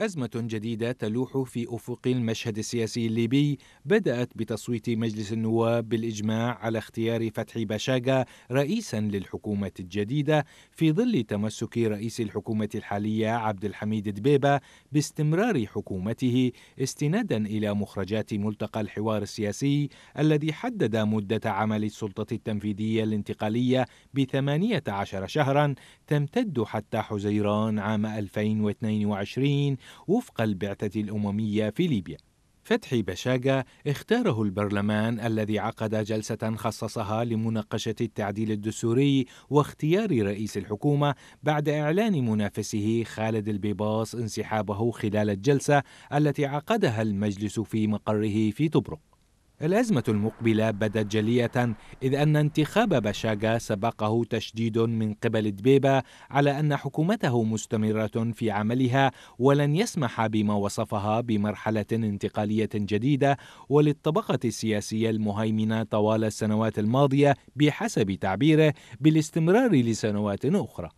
أزمة جديدة تلوح في أفق المشهد السياسي الليبي بدأت بتصويت مجلس النواب بالإجماع على اختيار فتحي باشاغا رئيسا للحكومة الجديدة في ظل تمسك رئيس الحكومة الحالية عبد الحميد دبيبة باستمرار حكومته استنادا إلى مخرجات ملتقى الحوار السياسي الذي حدد مدة عمل السلطة التنفيذية الانتقالية بثمانية عشر شهرا تمتد حتى حزيران عام 2022 وفق البعثة الأممية في ليبيا. فتحي بشاجة اختاره البرلمان الذي عقد جلسة خصصها لمناقشة التعديل الدستوري واختيار رئيس الحكومة بعد إعلان منافسه خالد البيباص انسحابه خلال الجلسة التي عقدها المجلس في مقره في طبرق. الأزمة المقبلة بدت جلية إذ أن انتخاب بشاغا سبقه تشديد من قبل دبيبة على أن حكومته مستمرة في عملها ولن يسمح بما وصفها بمرحلة انتقالية جديدة وللطبقة السياسية المهيمنة طوال السنوات الماضية بحسب تعبيره بالاستمرار لسنوات أخرى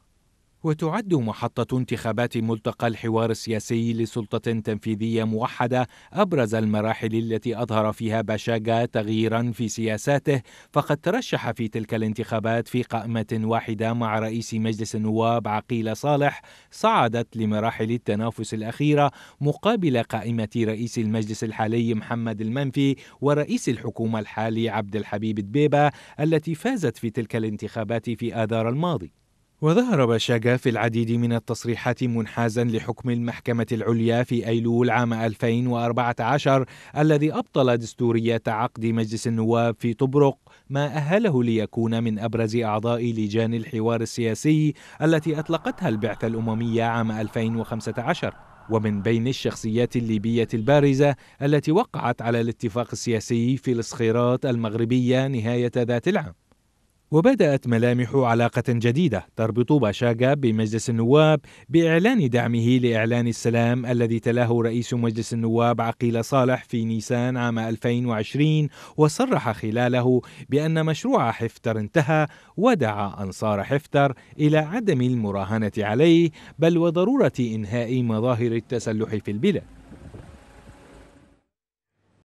وتعد محطة انتخابات ملتقى الحوار السياسي لسلطة تنفيذية موحدة أبرز المراحل التي أظهر فيها باشاغا تغييرا في سياساته فقد ترشح في تلك الانتخابات في قائمة واحدة مع رئيس مجلس النواب عقيل صالح صعدت لمراحل التنافس الأخيرة مقابل قائمة رئيس المجلس الحالي محمد المنفي ورئيس الحكومة الحالي عبد الحبيب دبيبة التي فازت في تلك الانتخابات في آذار الماضي وظهر باشاغا في العديد من التصريحات منحازا لحكم المحكمة العليا في أيلول عام 2014 الذي أبطل دستورية عقد مجلس النواب في طبرق ما أهله ليكون من أبرز أعضاء لجان الحوار السياسي التي أطلقتها البعثة الأممية عام 2015 ومن بين الشخصيات الليبية البارزة التي وقعت على الاتفاق السياسي في الصخيرات المغربية نهاية ذات العام وبدأت ملامح علاقة جديدة تربط باشاغا بمجلس النواب بإعلان دعمه لإعلان السلام الذي تلاه رئيس مجلس النواب عقيل صالح في نيسان عام 2020 وصرح خلاله بأن مشروع حفتر انتهى ودعا أنصار حفتر إلى عدم المراهنة عليه بل وضرورة إنهاء مظاهر التسلح في البلاد